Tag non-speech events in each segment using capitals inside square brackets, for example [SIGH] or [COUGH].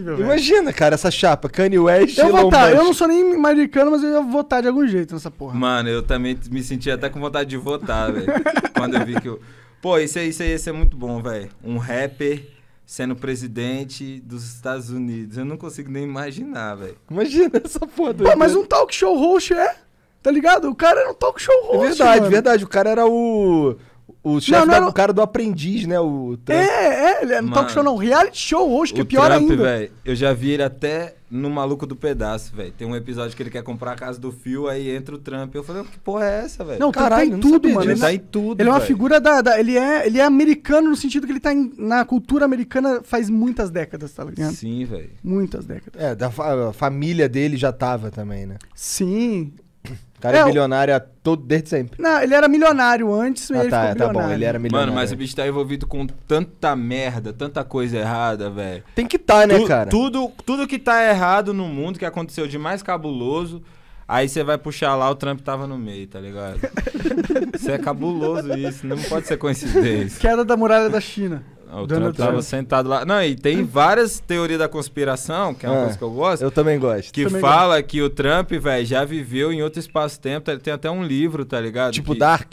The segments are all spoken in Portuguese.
velho. Imagina, cara, essa chapa. Kanye West eu vou votar. Eu não sou nem americano, mas eu ia votar de algum jeito nessa porra. Mano, eu também me senti até com vontade de votar, velho. [LAUGHS] quando eu vi que eu... Pô, isso aí, isso aí ia ser muito bom, velho. Um rapper sendo presidente dos Estados Unidos. Eu não consigo nem imaginar, velho. Imagina essa porra. Pô, mas um talk show host é... Tá ligado? O cara era um talk show é host. É verdade, mano. verdade. O cara era o... O chefe era o cara do aprendiz, né? O Trump. É, é, ele é um talk show não, reality show hoje, que é pior Trump, ainda. Véio, eu já vi ele até no Maluco do Pedaço, velho. Tem um episódio que ele quer comprar a casa do Fio, aí entra o Trump. Eu falei, que porra é essa, velho? Não, cara tá em tudo, mano. Ele, ele tá é em tudo. Ele véio. é uma figura da, da. ele, é, ele é americano no sentido que ele tá em, na cultura americana faz muitas décadas, tá ligado? Sim, velho. Muitas décadas. É, da fa família dele já tava também, né? Sim. O cara é, é todo, desde sempre. Não, ele era milionário antes, ah, ele tá, ficou tá bom, ele era milionário. Mano, mas o bicho tá envolvido com tanta merda, tanta coisa errada, velho. Tem que tá, né, tu, cara? Tudo, tudo que tá errado no mundo, que aconteceu de mais cabuloso, aí você vai puxar lá, o Trump tava no meio, tá ligado? [LAUGHS] isso é cabuloso isso, não pode ser coincidência. Queda da muralha da China. O Donald Trump tava Trump. sentado lá. Não, e tem várias teorias da conspiração, que é uma é, coisa que eu gosto. Eu também gosto. Que também fala gosto. que o Trump, velho, já viveu em outro espaço-tempo. Tá, tem até um livro, tá ligado? Tipo que, Dark?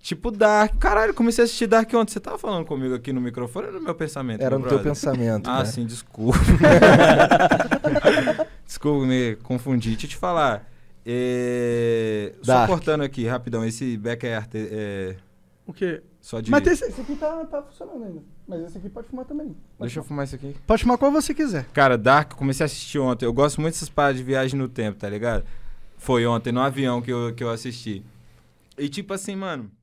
Tipo Dark. Caralho, comecei a assistir Dark ontem. Você tava falando comigo aqui no microfone ou no meu pensamento? Era no brother? teu pensamento. ah, né? sim, desculpa. [LAUGHS] desculpa, me confundir. Deixa eu te falar. É... Só cortando aqui, rapidão. Esse Becker é... é o quê? Só de... Mas esse, esse aqui tá, tá funcionando ainda. Mas esse aqui pode fumar também. Pode Deixa fumar. eu fumar esse aqui. Pode fumar qual você quiser. Cara, Dark, comecei a assistir ontem. Eu gosto muito dessas paradas de viagem no tempo, tá ligado? Foi ontem, no avião que eu, que eu assisti. E tipo assim, mano...